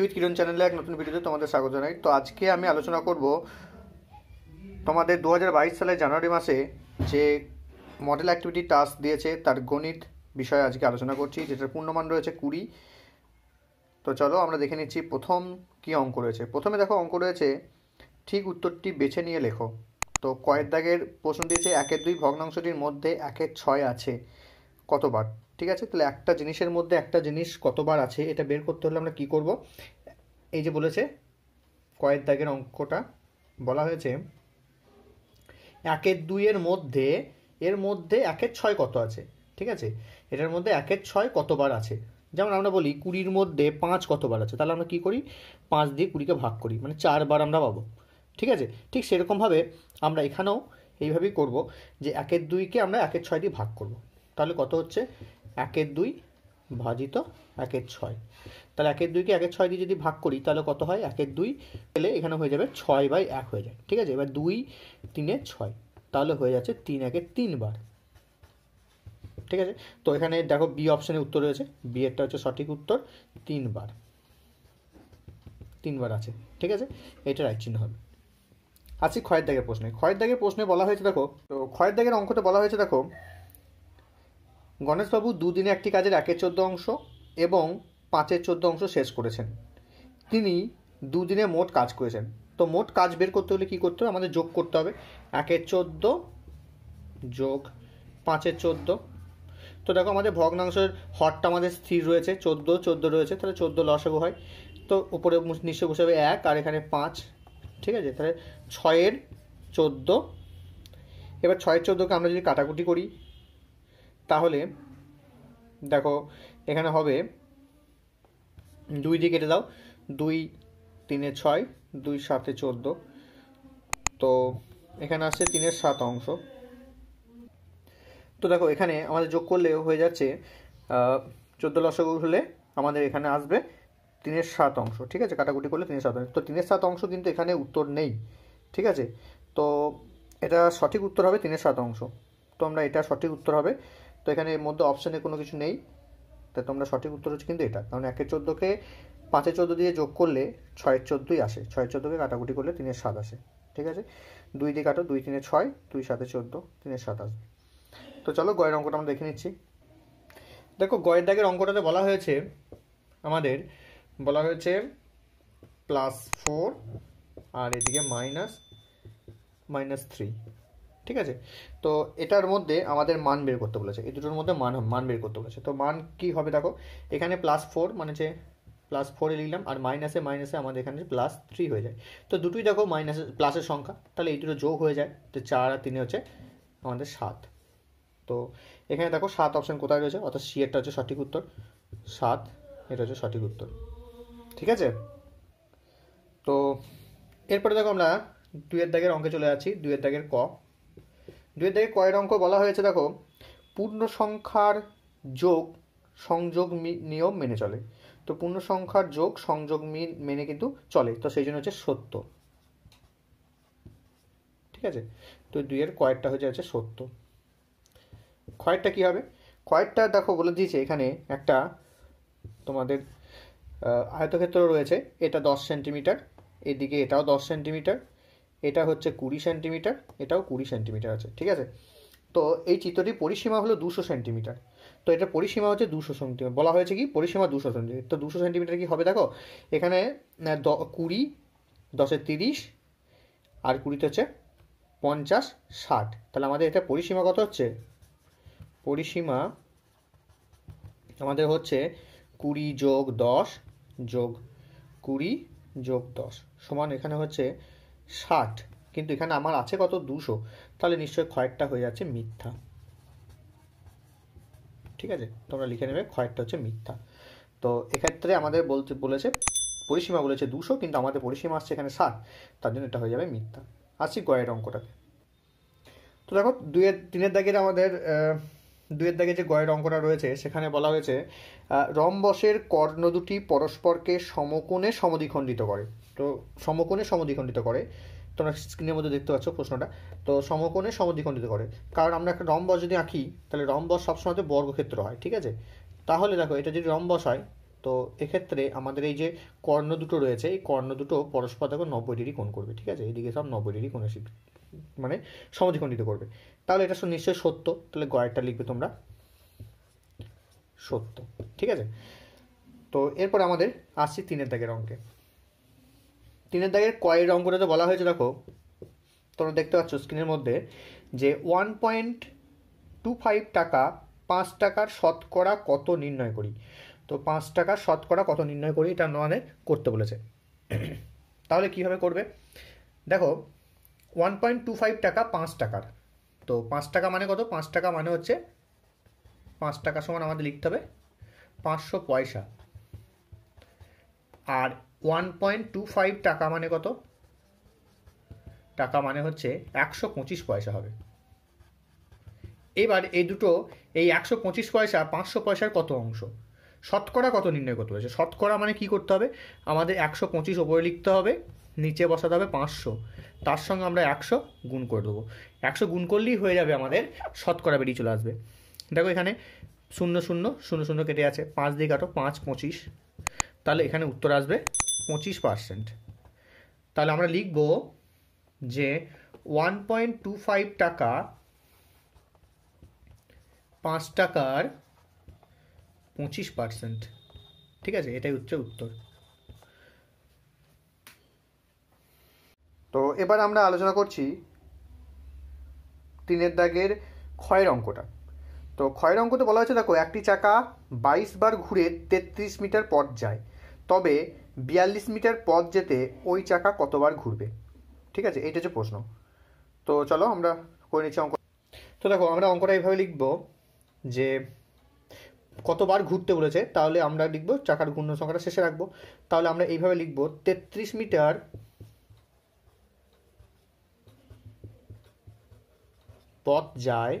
with কিরণ চ্যানেলে এক নতুন ভিডিওতে তোমাদের স্বাগত জানাই তো আজকে আমি আলোচনা করব তোমাদের দু সালে জানুয়ারি মাসে যে মডেল অ্যাক্টিভিটি টাস্ক দিয়েছে তার গণিত বিষয়ে আজকে আলোচনা করছি যেটার পূর্ণমান রয়েছে কুড়ি তো চলো আমরা দেখে নিচ্ছি প্রথম কি অঙ্ক রয়েছে প্রথমে দেখো অঙ্ক রয়েছে ঠিক উত্তরটি বেছে নিয়ে লেখো তো কয়ের দাগের প্রশ্ন দিয়েছে একের দুই ভগ্নাংশটির মধ্যে একের ছয় আছে কতবার ঠিক আছে তাহলে একটা জিনিসের মধ্যে একটা জিনিস কতবার আছে এটা বের করতে হলে আমরা কি করব এই যে বলেছে কয়ের দাগের অঙ্কটা বলা হয়েছে একের দুইয়ের মধ্যে এর মধ্যে একের ছয় কত আছে ঠিক আছে এটার মধ্যে একের ছয় কতবার আছে যেমন আমরা বলি কুড়ির মধ্যে পাঁচ কতবার আছে তাহলে আমরা কি করি পাঁচ দিয়ে কুড়িকে ভাগ করি মানে চারবার আমরা পাবো ঠিক আছে ঠিক সেরকমভাবে আমরা এখানেও এইভাবেই করব যে একের দুইকে আমরা একের ছয় দিয়ে ভাগ করব তাহলে কত হচ্ছে একের দুই ভাজিত একের ছয় তাহলে একের দুইকে একের ছয় দিয়ে যদি ভাগ করি তাহলে কত হয় একের দুই পেলে এখানে হয়ে যাবে ছয় বাই এক হয়ে যায় ঠিক আছে এবার দুই তিনে ছয় তাহলে হয়ে যাচ্ছে তিন তিন তিনবার ঠিক আছে তো এখানে দেখো বি অপশানের উত্তর রয়েছে বি এরটা হচ্ছে সঠিক উত্তর তিনবার তিনবার আছে ঠিক আছে এটা রাইট চিহ্ন হবে আছি খয়ের দাগের প্রশ্নে খয়ের দাগের প্রশ্নে বলা হয়েছে দেখো তো খয়ের দাগের অঙ্কটা বলা হয়েছে দেখো গণেশবাবু দুদিনে একটি কাজের একের চোদ্দো অংশ এবং পাঁচের চোদ্দো অংশ শেষ করেছেন তিনি দুদিনে মোট কাজ করেছেন তো মোট কাজ বের করতে হলে কী করতে হবে আমাদের যোগ করতে হবে একের চোদ্দো যোগ পাঁচের চোদ্দো তো দেখো আমাদের ভগ্নাংশের হরটা আমাদের স্থির রয়েছে চোদ্দো চোদ্দো রয়েছে তাহলে চোদ্দো লসাগু হয় তো উপরে নিশ্চয় বসে হবে এক আর এখানে পাঁচ ঠিক আছে তাহলে ছয়ের চোদ্দো এবার ছয়ের চোদ্দোকে আমরা যদি কাটাকুটি করি তাহলে দেখো এখানে হবে দুই দিয়ে কেটে দাও দুই তিনে ছয় দুই সাতে চোদ্দো তো এখানে আসছে তিনের সাত অংশ তো দেখো এখানে আমাদের যোগ করলে হয়ে যাচ্ছে চোদ্দো লসগু হলে আমাদের এখানে আসবে তিনের সাত অংশ ঠিক আছে কাটাকুটি করলে তিনের সাত অংশ তো তিনের সাত অংশ কিন্তু এখানে উত্তর নেই ঠিক আছে তো এটা সঠিক উত্তর হবে তিনের শতাংশ তো আমরা এটা সঠিক উত্তর হবে তো এখানে এর মধ্যে অপশানে কোনো কিছু নেই তাই তোমরা সঠিক উত্তর হচ্ছে কিন্তু এটা কারণ একের চোদ্দোকে পাঁচে চোদ্দো দিয়ে যোগ করলে ছয়ের চোদ্দোই আসে ছয়ের চোদ্দোকে কাটাকুটি করলে তিনের সাত আসে ঠিক আছে দুই দিয়ে কাটো দুই তিনে ছয় দুই সাতে চোদ্দো তিনের সাত আসবে তো চলো গয়ের অঙ্কটা আমরা দেখে নিচ্ছি দেখো গয়ের দাগের অঙ্কটাতে বলা হয়েছে আমাদের বলা হয়েছে প্লাস ফোর আর এদিকে মাইনাস মাইনাস থ্রি ঠিক আছে তো এটার মধ্যে আমাদের মান বের করতে বলেছে এই দুটোর মধ্যে মান মান বের করতে বলেছে তো মান কি হবে দেখো এখানে প্লাস ফোর মানে যে প্লাস ফোরে লিখলাম আর মাইনাসে মাইনাসে আমাদের এখানে প্লাস থ্রি হয়ে যায় তো দুটোই দেখো মাইনাসে প্লাসের সংখ্যা তাহলে এই দুটো যোগ হয়ে যায় তো চার আর তিনে হচ্ছে আমাদের সাত তো এখানে দেখো সাত অপশান কোথায় রয়েছে অর্থাৎ সি এরটা হচ্ছে সঠিক উত্তর সাত এটা হচ্ছে সঠিক উত্তর ঠিক আছে তো এরপরে দেখো আমরা দুয়ের দাগের অঙ্কে চলে যাচ্ছি দুয়ের দাগের ক দুয়ের দাগের কয়ের অঙ্ক বলা হয়েছে দেখো পূর্ণ সংখ্যার যোগ সংযোগ নিয়ম মেনে চলে তো পূর্ণ সংখ্যার যোগ সংযোগ মেনে কিন্তু চলে তো সেই জন্য হচ্ছে সত্য ঠিক আছে তো দুইয়ের কয়েকটা হয়ে যাচ্ছে সত্য কয়েকটা কি হবে কয়েকটা দেখো বলে দিয়েছে এখানে একটা তোমাদের আয়তক্ষেত্র রয়েছে এটা দশ সেন্টিমিটার এদিকে এটাও দশ সেন্টিমিটার এটা হচ্ছে কুড়ি সেন্টিমিটার এটাও কুড়ি সেন্টিমিটার আছে ঠিক আছে তো এই চিত্রটির পরিসীমা হলো দুশো সেন্টিমিটার তো এটা পরিসীমা হচ্ছে দুশো সেন্টিমিটার বলা হয়েছে কি পরিসীমা দুশো সেন্টিমিটার তো দুশো সেন্টিমিটার কি হবে দেখো এখানে কুড়ি দশের তিরিশ আর কুড়িতে হচ্ছে পঞ্চাশ ষাট তাহলে আমাদের এটা পরিসীমা কত হচ্ছে পরিসীমা আমাদের হচ্ছে কুড়ি যোগ দশ যোগ কুড়ি যোগ দশ সমান এখানে হচ্ছে ষাট কিন্তু এখানে আমার আছে কত দুশো তাহলে নিশ্চয়ই ক্ষয়েরটা হয়ে যাচ্ছে মিথ্যা ঠিক আছে তোমরা লিখে নেবে ক্ষয়েরটা হচ্ছে মিথ্যা তো এক্ষেত্রে আমাদের বলতে বলেছে পরিসীমা বলেছে দুশো কিন্তু আমাদের পরিসীমা আসছে এখানে ষাট তার জন্য এটা হয়ে যাবে মিথ্যা আসছি গয়ের অঙ্কটাকে তো দেখো দুয়ের তিনের দাগের আমাদের দুয়ের দাগে যে গয়ের অঙ্কটা রয়েছে সেখানে বলা হয়েছে রমবশের কর্ণ দুটি পরস্পরকে সমকোণে সমদিখণ্ডিত করে তো সমকোণে সমদিখণ্ডিত করে তোমরা স্ক্রিনের মধ্যে দেখতে পাচ্ছ প্রশ্নটা তো সমকোণে সমদিখণ্ডিত করে কারণ আমরা একটা রমবশ যদি আঁকি তাহলে রম্বস সবসময় তো বর্গক্ষেত্র হয় ঠিক আছে তাহলে দেখো এটা যদি রম্বস হয় তো এক্ষেত্রে আমাদের এই যে কর্ণ দুটো রয়েছে এই কর্ণ দুটো পরস্পর দেখো নব্বই ডিগ্রি কোণ করবে ঠিক আছে দিকে সব নব্বই ডিগ্রি কোণে মানে সমাজখণ্ডিত করবে তাহলে এটা নিশ্চয়ই সত্য তাহলে গয়েরটা লিখবে তোমরা সত্য ঠিক আছে তো এরপর আমাদের আসছি তিনের দাগের অঙ্কে তিনের দাগের কয়ের তো বলা হয়েছে দেখো তোমরা দেখতে পাচ্ছ স্ক্রিনের মধ্যে যে ওয়ান পয়েন্ট টু ফাইভ টাকা পাঁচ টাকার শতকরা কত নির্ণয় করি তো পাঁচ টাকার শতকরা কত নির্ণয় করি এটা নয় করতে বলেছে তাহলে কীভাবে করবে দেখো ওয়ান পয়েন্ট টু ফাইভ টাকা পাঁচ টাকার তো পাঁচ টাকা মানে কত পাঁচ টাকা মানে হচ্ছে পাঁচ টাকা সমান আমাদের লিখতে হবে পাঁচশো পয়সা আর ওয়ান পয়েন্ট টু ফাইভ টাকা মানে কত টাকা মানে হচ্ছে একশো পঁচিশ পয়সা হবে এবার এই দুটো এই একশো পঁচিশ পয়সা পাঁচশো পয়সার কত অংশ শতকরা কত নির্ণয় করতে হয়েছে শতকরা মানে কি করতে হবে আমাদের একশো পঁচিশ ওপরে লিখতে হবে নিচে বসাতে হবে পাঁচশো তার সঙ্গে আমরা একশো গুণ করে দেবো একশো গুণ করলেই হয়ে যাবে আমাদের শতকরা বেরিয়ে চলে আসবে দেখো এখানে শূন্য শূন্য শূন্য শূন্য কেটে আছে পাঁচ দিয়ে কাটো পাঁচ পঁচিশ তাহলে এখানে উত্তর আসবে পঁচিশ পার্সেন্ট তাহলে আমরা লিখব যে ওয়ান পয়েন্ট টু ফাইভ টাকা পাঁচ টাকার পঁচিশ পার্সেন্ট ঠিক আছে এটাই হচ্ছে উত্তর তো এবার আমরা আলোচনা করছি তিনের দাগের ক্ষয়ের অঙ্কটা তো ক্ষয়ের অঙ্কতে বলা হয়েছে দেখো একটি চাকা বাইশ বার ঘুরে তেত্রিশ মিটার পথ যায় তবে বিয়াল্লিশ মিটার পথ যেতে ওই চাকা কতবার ঘুরবে ঠিক আছে এইটা হচ্ছে প্রশ্ন তো চলো আমরা করে নিচ্ছি অঙ্ক তো দেখো আমরা অঙ্কটা এইভাবে লিখব যে কতবার ঘুরতে বলেছে তাহলে আমরা লিখবো চাকার ঘূর্ণ সংখ্যাটা শেষে রাখবো তাহলে আমরা এইভাবে লিখবো তেত্রিশ মিটার পথ যায়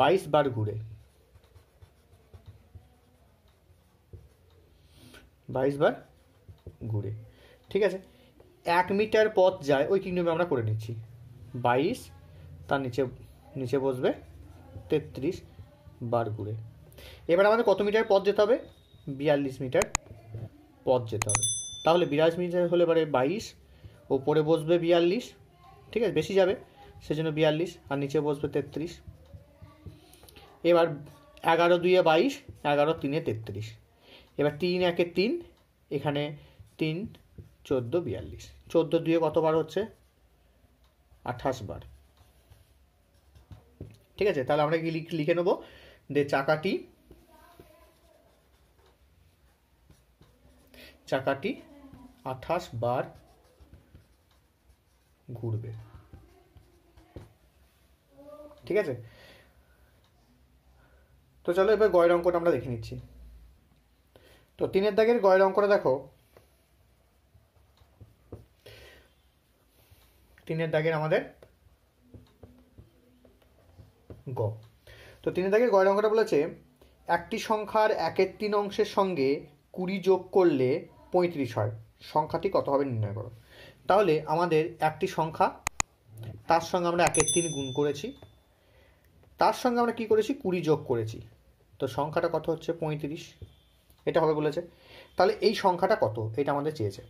বাইশ বার ঘুরে বাইশ বার ঘুরে ঠিক আছে এক মিটার পথ যায় ওই কিংডমে আমরা করে নিচ্ছি বাইশ তার নিচে নিচে বসবে তেত্রিশ বার ঘুরে এবার আমাদের কত মিটার পথ যেতে হবে বিয়াল্লিশ মিটার পথ যেতে হবে তাহলে বিরাশ মিটার হলে পারে বাইশ ওপরে বসবে বিয়াল্লিশ ঠিক আছে বেশি যাবে সেজন্য বিয়াল্লিশ আর নিচে বসবে তেত্রিশ এবার এগারো দুইয়ে বাইশ এগারো তিনে তেত্রিশ এবার তিন একে তিন এখানে তিন চোদ্দো বিয়াল্লিশ চোদ্দো দুয়ে কতবার হচ্ছে আঠাশ বার ঠিক আছে তাহলে আমরা লিখে নেবো যে চাকাটি চাকাটি আঠাশ বার ঘুরবে ঠিক আছে তো চলো এবার গয়ের অঙ্কটা আমরা দেখে নিচ্ছি তো তিনের দাগের গয়ের অঙ্কটা দেখো তিনের দাগের আমাদের গ তো তিনের দাগের গয়ের অঙ্কটা বলেছে একটি সংখ্যার একের তিন অংশের সঙ্গে কুড়ি যোগ করলে পঁয়ত্রিশ হয় সংখ্যাটি কত হবে নির্ণয় করো তাহলে আমাদের একটি সংখ্যা তার সঙ্গে আমরা একের তিন গুণ করেছি তার সঙ্গে আমরা কি করেছি কুড়ি যোগ করেছি তো সংখ্যাটা কত হচ্ছে পঁয়ত্রিশ এটা হবে বলেছে তাহলে এই সংখ্যাটা কত এটা আমাদের চেয়েছে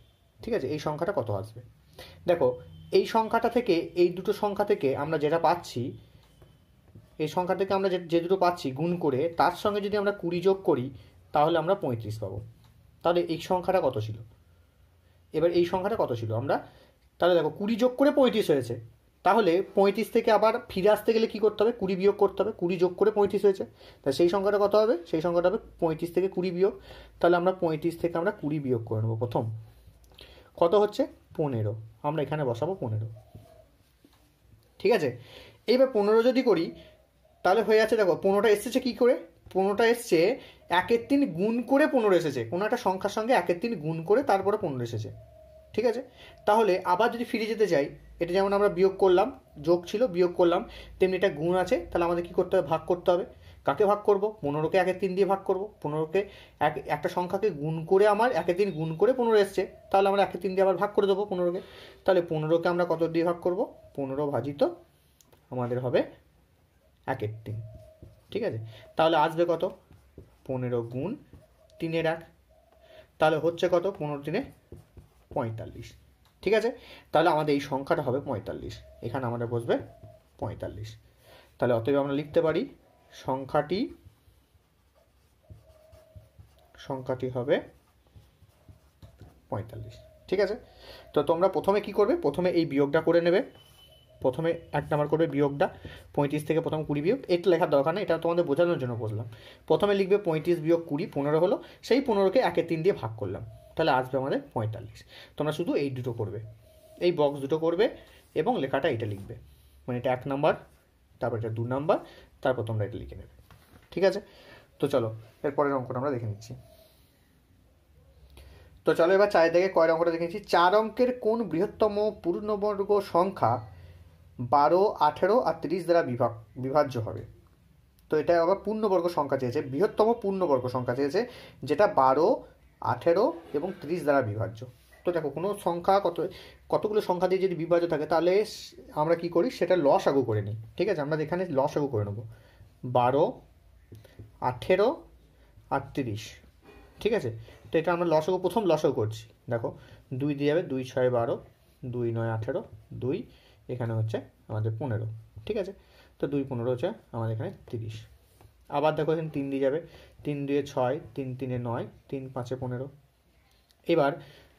ঠিক আছে এই সংখ্যাটা কত আসবে দেখো এই সংখ্যাটা থেকে এই দুটো সংখ্যা থেকে আমরা যেটা পাচ্ছি এই সংখ্যা থেকে আমরা যে দুটো পাচ্ছি গুণ করে তার সঙ্গে যদি আমরা কুড়ি যোগ করি তাহলে আমরা পঁয়ত্রিশ পাবো তাহলে এই সংখ্যাটা কত ছিল এবার এই সংখ্যাটা কত ছিল আমরা তাহলে দেখো কুড়ি যোগ করে পঁয়ত্রিশ হয়েছে তাহলে পঁয়ত্রিশ থেকে আবার ফিরে আসতে গেলে কী করতে হবে কুড়ি বিয়োগ করতে হবে কুড়ি যোগ করে পঁয়ত্রিশ হয়েছে তাহলে সেই সংখ্যাটা কত হবে সেই সংখ্যাটা হবে পঁয়ত্রিশ থেকে কুড়ি বিয়োগ তাহলে আমরা পঁয়ত্রিশ থেকে আমরা কুড়ি বিয়োগ করে নেবো প্রথম কত হচ্ছে পনেরো আমরা এখানে বসাবো পনেরো ঠিক আছে এইবার পনেরো যদি করি তাহলে হয়ে আছে দেখো পনেরোটা এসেছে কি করে পনেরোটা এসছে একের তিন গুণ করে পনেরো এসেছে কোনো একটা সংখ্যার সঙ্গে একের তিন গুণ করে তারপরে পনেরো এসেছে ঠিক আছে তাহলে আবার যদি ফিরে যেতে চাই এটা যেমন আমরা বিয়োগ করলাম যোগ ছিল বিয়োগ করলাম তেমনি এটা গুণ আছে তাহলে আমাদের কী করতে হবে ভাগ করতে হবে কাকে ভাগ করব পনেরোকে একের তিন দিয়ে ভাগ করব পনেরোকে এক একটা সংখ্যাকে গুণ করে আমার একের তিন গুণ করে পনেরো এসছে তাহলে আমরা একের তিন দিয়ে আবার ভাগ করে দেবো পনেরোকে তাহলে পনেরোকে আমরা কত দিয়ে ভাগ করব পনেরো ভাজিত আমাদের হবে একের তিন ঠিক আছে তাহলে আসবে কত পনেরো গুণ তিনের এক তাহলে হচ্ছে কত পনেরো দিনে পঁয়তাল্লিশ ঠিক আছে তাহলে আমাদের এই সংখ্যাটা হবে পঁয়তাল্লিশ এখানে আমাদের বসবে পঁয়তাল্লিশ তাহলে অতএব আমরা লিখতে পারি সংখ্যাটি সংখ্যাটি হবে পঁয়তাল্লিশ ঠিক আছে তো তোমরা প্রথমে কি করবে প্রথমে এই বিয়োগটা করে নেবে প্রথমে এক নাম্বার করবে বিয়োগটা পঁয়ত্রিশ থেকে প্রথম কুড়ি বিয়োগ এটা লেখার দরকার নেই এটা তোমাদের বোঝানোর জন্য বললাম প্রথমে লিখবে পঁয়ত্রিশ বিয়োগ কুড়ি পনেরো হলো সেই পনেরোকে একে তিন দিয়ে ভাগ করলাম তাহলে আসবে আমাদের পঁয়তাল্লিশ তোমরা শুধু এই দুটো করবে এই বক্স দুটো করবে এবং লেখাটা এটা লিখবে মানে এটা এক নাম্বার তারপর এটা দু নাম্বার তারপর তোমরা এটা লিখে নেবে ঠিক আছে তো চলো এরপরের অঙ্কটা আমরা দেখে নিচ্ছি তো চলো এবার চারের দিকে কয়ের অঙ্কটা দেখে নিচ্ছি চার অঙ্কের কোন বৃহত্তম পূর্ণবর্গ সংখ্যা বারো আঠেরো আর তিরিশ দ্বারা বিভাগ বিভাজ্য হবে তো এটা আবার পূর্ণবর্গ সংখ্যা চেয়েছে বৃহত্তম পূর্ণবর্গ সংখ্যা চেয়েছে যেটা বারো আঠেরো এবং ত্রিশ দ্বারা বিভাজ্য তো দেখো কোনো সংখ্যা কত কতগুলো সংখ্যা দিয়ে যদি বিভাজ্য থাকে তাহলে আমরা কি করি সেটা লস আগু করে নিই ঠিক আছে আমরা এখানে লস আগু করে নেব বারো আঠেরো আর তিরিশ ঠিক আছে তো এটা আমরা আগু প্রথম আগু করছি দেখো দুই দিয়ে যাবে দুই ছয় বারো দুই নয় আঠেরো দুই এখানে হচ্ছে আমাদের পনেরো ঠিক আছে তো দুই পনেরো হচ্ছে আমাদের এখানে তিরিশ আবার দেখো এখানে তিন দিয়ে যাবে তিন দুয়ে ছয় তিন তিনে নয় তিন পাঁচে পনেরো এবার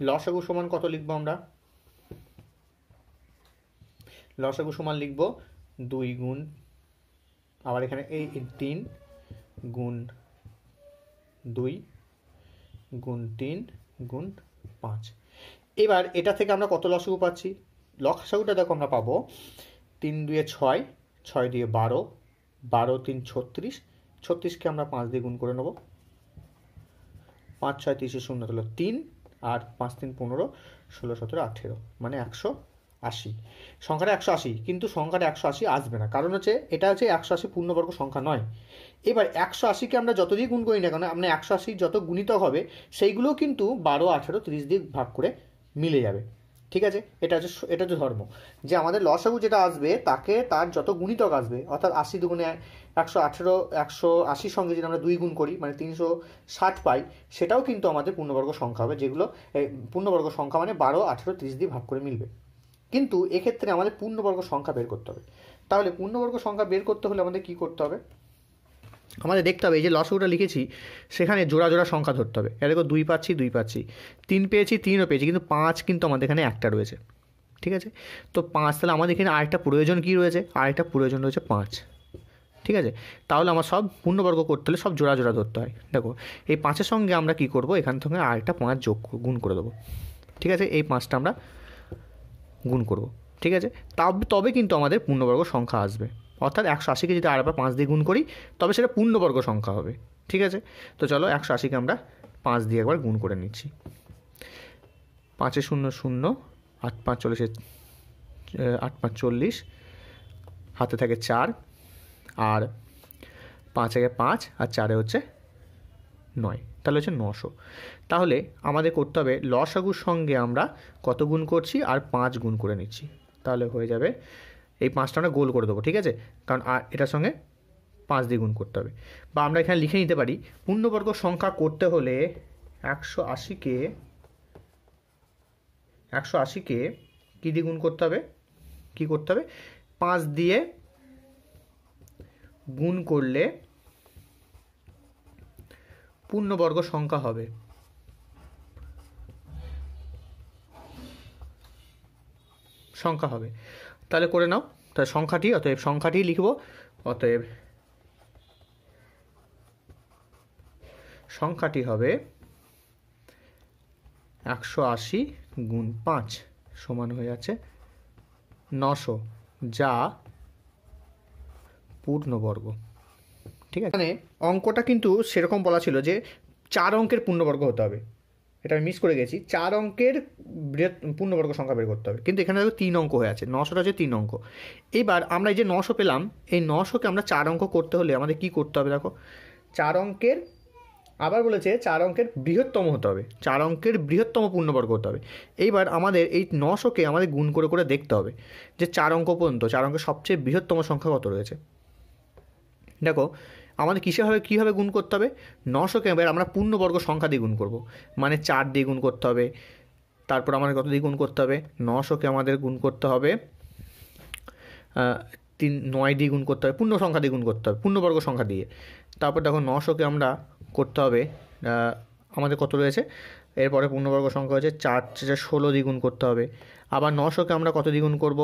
লসাগু সমান কত লিখবো আমরা লসাগু সমান লিখব দুই গুণ আবার এখানে এই তিন গুণ দুই গুণ তিন গুণ পাঁচ এবার এটা থেকে আমরা কত লসাগু পাচ্ছি লসাগুটা দেখো আমরা পাবো তিন দুয়ে ছয় ছয় দিয়ে বারো বারো তিন ছত্রিশ ছত্রিশকে আমরা পাঁচ দিয়ে গুণ করে নেব পাঁচ ছয় তিরিশে শূন্য হলো তিন আর পাঁচ তিন পনেরো ষোলো সতেরো আঠেরো মানে একশো আশি সংখ্যাটা একশো আশি কিন্তু সংখ্যাটা একশো আশি আসবে না কারণ হচ্ছে এটা হচ্ছে একশো আশি পূর্ণবর্গ সংখ্যা নয় এবার একশো আশিকে আমরা যত দিয়ে গুণ করি না কেন আমরা মানে একশো আশি যত গুণিতক হবে সেইগুলোও কিন্তু বারো আঠেরো তিরিশ দিয়ে ভাগ করে মিলে যাবে ঠিক আছে এটা হচ্ছে এটা হচ্ছে ধর্ম যে আমাদের লসাগু যেটা আসবে তাকে তার যত গুণিতক আসবে অর্থাৎ আশি দুগুণে একশো আঠেরো একশো আশির সঙ্গে যদি আমরা দুই গুণ করি মানে তিনশো ষাট পাই সেটাও কিন্তু আমাদের পূর্ণবর্গ সংখ্যা হবে যেগুলো পূর্ণবর্গ সংখ্যা মানে বারো আঠেরো তিরিশ দিয়ে ভাগ করে মিলবে কিন্তু এক্ষেত্রে আমাদের পূর্ণবর্গ সংখ্যা বের করতে হবে তাহলে পূর্ণবর্গ সংখ্যা বের করতে হলে আমাদের কি করতে হবে আমাদের দেখতে হবে এই যে লসগুটা লিখেছি সেখানে জোড়া জোড়া সংখ্যা ধরতে হবে এটা দেখো দুই পাচ্ছি দুই পাচ্ছি তিন পেয়েছি তিনও পেয়েছি কিন্তু পাঁচ কিন্তু আমাদের এখানে একটা রয়েছে ঠিক আছে তো পাঁচ তাহলে আমাদের এখানে আরেকটা প্রয়োজন কি রয়েছে আরেকটা প্রয়োজন রয়েছে পাঁচ ঠিক আছে তাহলে আমার সব পূর্ণবর্গ করতে হলে সব জোড়া জোড়া ধরতে হয় দেখো এই পাঁচের সঙ্গে আমরা কি করব এখান থেকে আরেকটা পাঁচ যোগ গুণ করে দেবো ঠিক আছে এই পাঁচটা আমরা গুণ করব ঠিক আছে তবে কিন্তু আমাদের পূর্ণবর্গ সংখ্যা আসবে অর্থাৎ একশো আশিকে যদি আরেকবার পাঁচ দিয়ে গুণ করি তবে সেটা পূর্ণবর্গ সংখ্যা হবে ঠিক আছে তো চলো একশো আশিকে আমরা পাঁচ দিয়ে একবার গুণ করে নিচ্ছি পাঁচে শূন্য শূন্য আট পাঁচ চল্লিশে আট পাঁচ চল্লিশ হাতে থাকে চার আর পাঁচ আগে পাঁচ আর চারে হচ্ছে নয় তাহলে হচ্ছে নশো তাহলে আমাদের করতে হবে লসাগুর সঙ্গে আমরা কত গুণ করছি আর পাঁচ গুণ করে নিচ্ছি তাহলে হয়ে যাবে এই পাঁচটা আমরা গোল করে দেবো ঠিক আছে কারণ আর এটার সঙ্গে পাঁচ দিয়ে গুণ করতে হবে বা আমরা এখানে লিখে নিতে পারি পূর্ণবর্গ সংখ্যা করতে হলে একশো আশিকে একশো আশিকে কী দিয়ে গুণ করতে হবে কী করতে হবে পাঁচ দিয়ে গুণ করলে পূর্ণবর্গ সংখ্যা হবে সংখ্যা হবে তাহলে করে নাও তাহলে সংখ্যাটি অতএব সংখ্যাটি লিখব অতএব সংখ্যাটি হবে একশো আশি গুণ পাঁচ সমান হয়ে আছে নশো যা পূর্ণবর্গ ঠিক আছে মানে অঙ্কটা কিন্তু সেরকম বলা ছিল যে চার অঙ্কের পূর্ণবর্গ হতে হবে এটা আমি মিস করে গেছি চার অঙ্কের বৃহৎ পূর্ণবর্গ সংখ্যা বের করতে হবে কিন্তু এখানে তিন অঙ্ক হয়ে আছে নশোটা হচ্ছে তিন অঙ্ক এবার আমরা এই যে নশো পেলাম এই নশোকে আমরা চার অঙ্ক করতে হলে আমাদের কি করতে হবে দেখো চার অঙ্কের আবার বলেছে চার অঙ্কের বৃহত্তম হতে হবে চার অঙ্কের বৃহত্তম পূর্ণবর্গ হতে হবে এইবার আমাদের এই নশোকে আমাদের গুণ করে করে দেখতে হবে যে চার অঙ্ক পর্যন্ত চার অঙ্কের সবচেয়ে বৃহত্তম সংখ্যা কত রয়েছে দেখো আমাদের কীসেভাবে কীভাবে গুণ করতে হবে নশোকে এবার আমরা পূর্ণবর্গ সংখ্যা দিয়ে গুণ করব মানে চার দিয়ে গুণ করতে হবে তারপর আমাদের কত দিয়ে গুণ করতে হবে নশোকে আমাদের গুণ করতে হবে তিন নয় দিয়ে গুণ করতে হবে পূর্ণ সংখ্যা দিয়ে গুণ করতে হবে পূর্ণবর্গ সংখ্যা দিয়ে তারপর দেখো নশোকে আমরা করতে হবে আমাদের কত রয়েছে এরপরে পূর্ণবর্গ সংখ্যা হচ্ছে চার চার ষোলো দ্বিগুণ করতে হবে আবার নশোকে আমরা কত দ্বিগুণ করব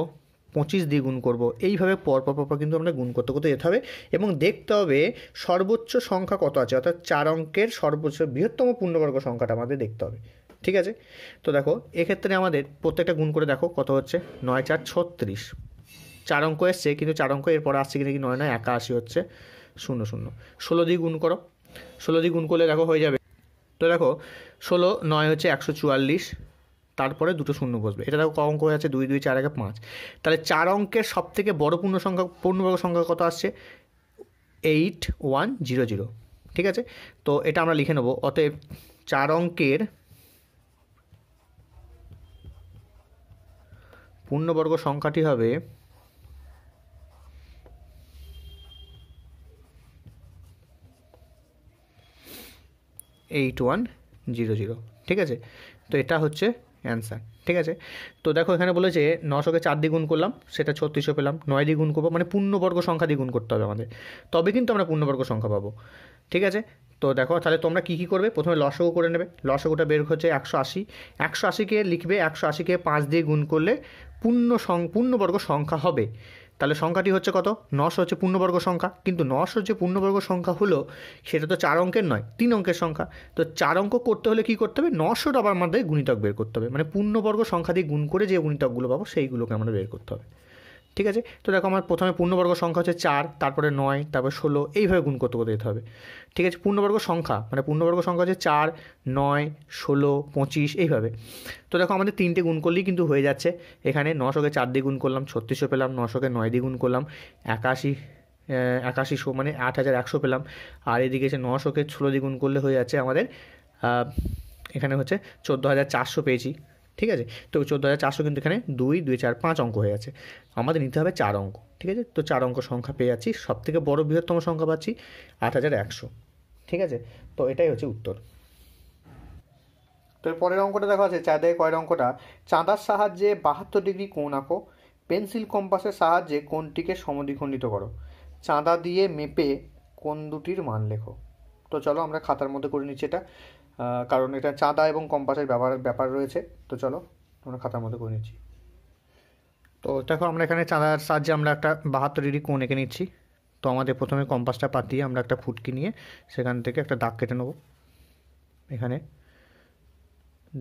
পঁচিশ দিয়ে গুণ করব এইভাবে পরপর পরপর কিন্তু আমরা গুণ করতে করতে যেতে হবে এবং দেখতে হবে সর্বোচ্চ সংখ্যা কত আছে অর্থাৎ চার অঙ্কের সর্বোচ্চ বৃহত্তম পূর্ণবর্গ সংখ্যাটা আমাদের দেখতে হবে ঠিক আছে তো দেখো এক্ষেত্রে আমাদের প্রত্যেকটা গুণ করে দেখো কত হচ্ছে নয় চার ছত্রিশ চার অঙ্ক এসছে কিন্তু চার অঙ্ক এরপর আসছে কি নাকি নয় নয় একাশি হচ্ছে শূন্য শূন্য ষোলো দিয়ে গুণ করো ষোলো দিয়ে গুণ করলে দেখো হয়ে যাবে তো দেখো ষোলো নয় হচ্ছে একশো চুয়াল্লিশ তারপরে দুটো শূন্য বসবে এটা দেখো অঙ্ক হয়ে আছে দুই দুই চার এক পাঁচ তাহলে চার অঙ্কের সব থেকে বড় পূর্ণ সংখ্যা পূর্ণবর্গ সংখ্যা কত আসছে এইট ওয়ান জিরো জিরো ঠিক আছে তো এটা আমরা লিখে নেবো অতএব চার অঙ্কের পূর্ণবর্গ সংখ্যাটি হবে এইট ওয়ান জিরো জিরো ঠিক আছে তো এটা হচ্ছে অ্যান্সার ঠিক আছে তো দেখো এখানে বলেছে নশোকে চার দ্বিগুণ করলাম সেটা ছত্রিশও পেলাম নয় দ্বিগুণ করবো মানে পূর্ণবর্গ সংখ্যা দ্বিগুণ করতে হবে আমাদের তবে কিন্তু আমরা পূর্ণবর্গ সংখ্যা পাবো ঠিক আছে তো দেখো তাহলে তোমরা কী কী করবে প্রথমে লসগো করে নেবে লসগোটা বের হচ্ছে একশো আশি একশো আশিকে লিখবে একশো আশিকে পাঁচ দিয়ে গুণ করলে পূর্ণ সং পূর্ণবর্গ সংখ্যা হবে তাহলে সংখ্যাটি হচ্ছে কত নশো হচ্ছে পূর্ণবর্গ সংখ্যা কিন্তু নশো যে পূর্ণবর্গ সংখ্যা হলো সেটা তো চার অঙ্কের নয় তিন অঙ্কের সংখ্যা তো চার অঙ্ক করতে হলে কী করতে হবে নশোটা আবার আমাদের গুণিতক বের করতে হবে মানে পূর্ণবর্গ সংখ্যা দিয়ে গুণ করে যে গুণিতকগুলো পাবো সেইগুলোকে আমরা বের করতে হবে ঠিক আছে তো দেখো আমার প্রথমে পূর্ণবর্গ সংখ্যা হচ্ছে চার তারপরে নয় তারপরে ষোলো এইভাবে গুণ করতে করতে যেতে হবে ঠিক আছে পূর্ণবর্গ সংখ্যা মানে পূর্ণবর্গ সংখ্যা হচ্ছে চার নয় ষোলো পঁচিশ এইভাবে তো দেখো আমাদের তিনটে গুণ করলেই কিন্তু হয়ে যাচ্ছে এখানে নশোকে চার দিয়ে গুণ করলাম ছত্রিশশো পেলাম নশোকে নয় দিয়ে গুণ করলাম একাশি একাশিশো মানে আট হাজার একশো পেলাম আর এদিকে এসে নশোকে ষোলো দিয়ে গুণ করলে হয়ে যাচ্ছে আমাদের এখানে হচ্ছে চোদ্দো হাজার চারশো পেয়েছি ঠিক আছে তো চোদ্দো হাজার চারশো কিন্তু এখানে দুই দুই চার পাঁচ অঙ্ক হয়ে আছে আমাদের নিতে হবে চার অঙ্ক ঠিক আছে তো চার অঙ্ক সংখ্যা পেয়ে যাচ্ছি সব থেকে বড় বৃহত্তম সংখ্যা পাচ্ছি আট হাজার একশো ঠিক আছে তো এটাই হচ্ছে উত্তর তো পরের অঙ্কটা দেখা আছে চাঁদে কয়ের অঙ্কটা চাঁদার সাহায্যে বাহাত্তর ডিগ্রি কোণ আঁকো পেন্সিল কম্পাসের সাহায্যে কোনটিকে সমদ্বিখণ্ডিত করো চাঁদা দিয়ে মেপে কোন দুটির মান লেখো তো চলো আমরা খাতার মধ্যে করে নিচ্ছি এটা কারণ এটা চাঁদা এবং কম্পাসের ব্যাপার ব্যাপার রয়েছে তো চলো আমরা খাতার মধ্যে করে নিচ্ছি তো দেখো আমরা এখানে চাঁদার সাহায্যে আমরা একটা বাহাত্তর ডিগ্রি কোণ এঁকে নিচ্ছি তো আমাদের প্রথমে কম্পাসটা পাতিয়ে আমরা একটা ফুটকি নিয়ে সেখান থেকে একটা দাগ কেটে নেব এখানে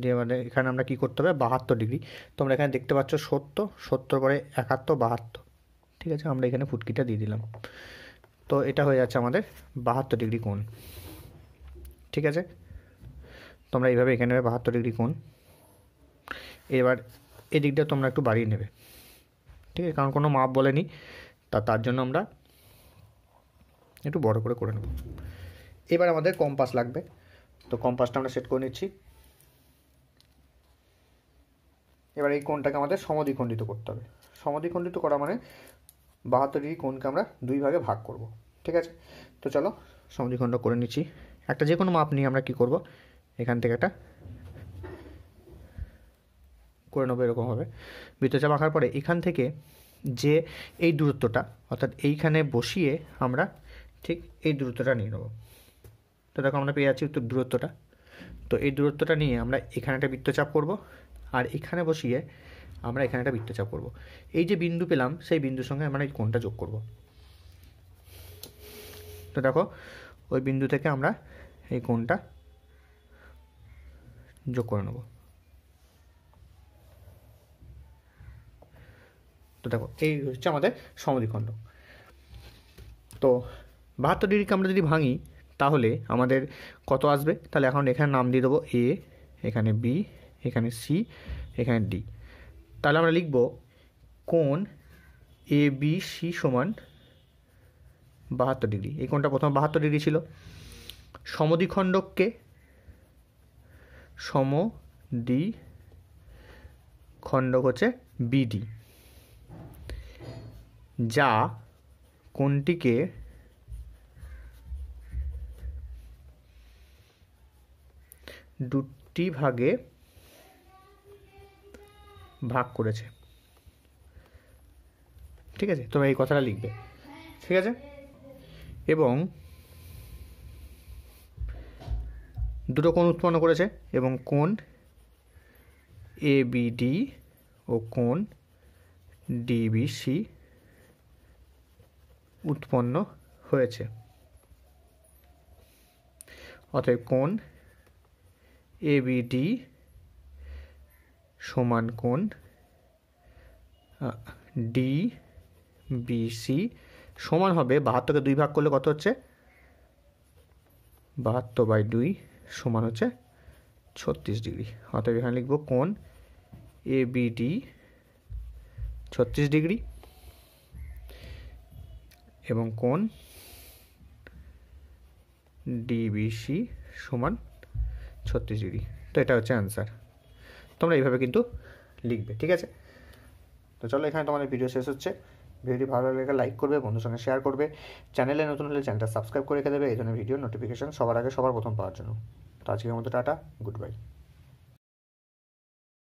দিয়ে মানে এখানে আমরা কি করতে হবে বাহাত্তর ডিগ্রি তোমরা এখানে দেখতে পাচ্ছ সত্তর সত্তর পরে একাত্তর বাহাত্তর ঠিক আছে আমরা এখানে ফুটকিটা দিয়ে দিলাম তো এটা হয়ে যাচ্ছে আমাদের বাহাত্তর ডিগ্রি কোণ ঠিক আছে তোমরা এইভাবে এখানে নেবে বাহাত্তর ডিগ্রি কোণ এবার এদিকটা তোমরা একটু বাড়িয়ে নেবে ঠিক আছে কারণ কোনো মাপ বলেনি তা তার জন্য আমরা একটু বড় করে করে নেব এবার আমাদের কম্পাস লাগবে তো কম্পাসটা আমরা সেট করে নিচ্ছি এবার এই কোণটাকে আমাদের সমদ্বিখণ্ডিত করতে হবে সমদ্বিখণ্ডিত করা মানে বাহাত্তর ডিগ্রি কোণকে আমরা দুই ভাগে ভাগ করব ঠিক আছে তো চলো সমদ্বিখণ্ড করে নিচ্ছি একটা যে কোনো মাপ নিয়ে আমরা কি করব এখান থেকে একটা করে নেবো এরকমভাবে বৃত্তচাপ আঁকার পরে এখান থেকে যে এই দূরত্বটা অর্থাৎ এইখানে বসিয়ে আমরা ঠিক এই দূরত্বটা নিয়ে নেবো তো দেখো আমরা পেয়ে যাচ্ছি উত্তর দূরত্বটা তো এই দূরত্বটা নিয়ে আমরা এখানে একটা বৃত্তচাপ করব আর এখানে বসিয়ে আমরা এখানে একটা বৃত্তচাপ করব এই যে বিন্দু পেলাম সেই বিন্দুর সঙ্গে আমরা এই কোনটা যোগ করব তো দেখো ওই বিন্দু থেকে আমরা এই কোনটা যোগ করে নেব তো দেখো এই হচ্ছে আমাদের সমদ্বিখণ্ড তো বাহাত্তর ডিগ্রিকে আমরা যদি ভাঙি তাহলে আমাদের কত আসবে তাহলে এখন এখানে নাম দিয়ে দেবো এ এখানে বি এখানে সি এখানে ডি তাহলে আমরা লিখব কোন এ বি সি সমান বাহাত্তর ডিগ্রি এই কোনটা প্রথম বাহাত্তর ডিগ্রি ছিল সমদ্বিখণ্ডককে সম ডি খণ্ডক হচ্ছে বিডি যা কোনটিকে দুটি ভাগে ভাগ করেছে ঠিক আছে তোমরা এই কথাটা লিখবে ঠিক আছে এবং দুটো কোণ উৎপন্ন করেছে এবং কোণ এ বিডি ও কোণ ডিবিসি উৎপন্ন হয়েছে অতএব কোণ বিডি সমান কোণ ডি বিসি সমান হবে বাহাত্তরকে দুই ভাগ করলে কত হচ্ছে বাহাত্তর বাই দুই সমান হচ্ছে ছত্রিশ ডিগ্রি অতএব এখানে লিখব কোন এ বিডি ছত্রিশ ডিগ্রি এবং কোন ডিবিসি সমান ছত্রিশ ডিগ্রি তো এটা হচ্ছে অ্যান্সার তোমরা এইভাবে কিন্তু লিখবে ঠিক আছে তো চলো এখানে তোমাদের ভিডিও শেষ হচ্ছে ভিডিওটি ভালো লাগলে লাইক করবে বন্ধুর সঙ্গে শেয়ার করবে চ্যানেলে নতুন হলে চ্যানেলটা সাবস্ক্রাইব করে রেখে দেবে এই ধরনের ভিডিও নোটিফিকেশান সবার আগে সবার প্রথম পাওয়ার জন্য তো আজকের মতো টাটা গুড বাই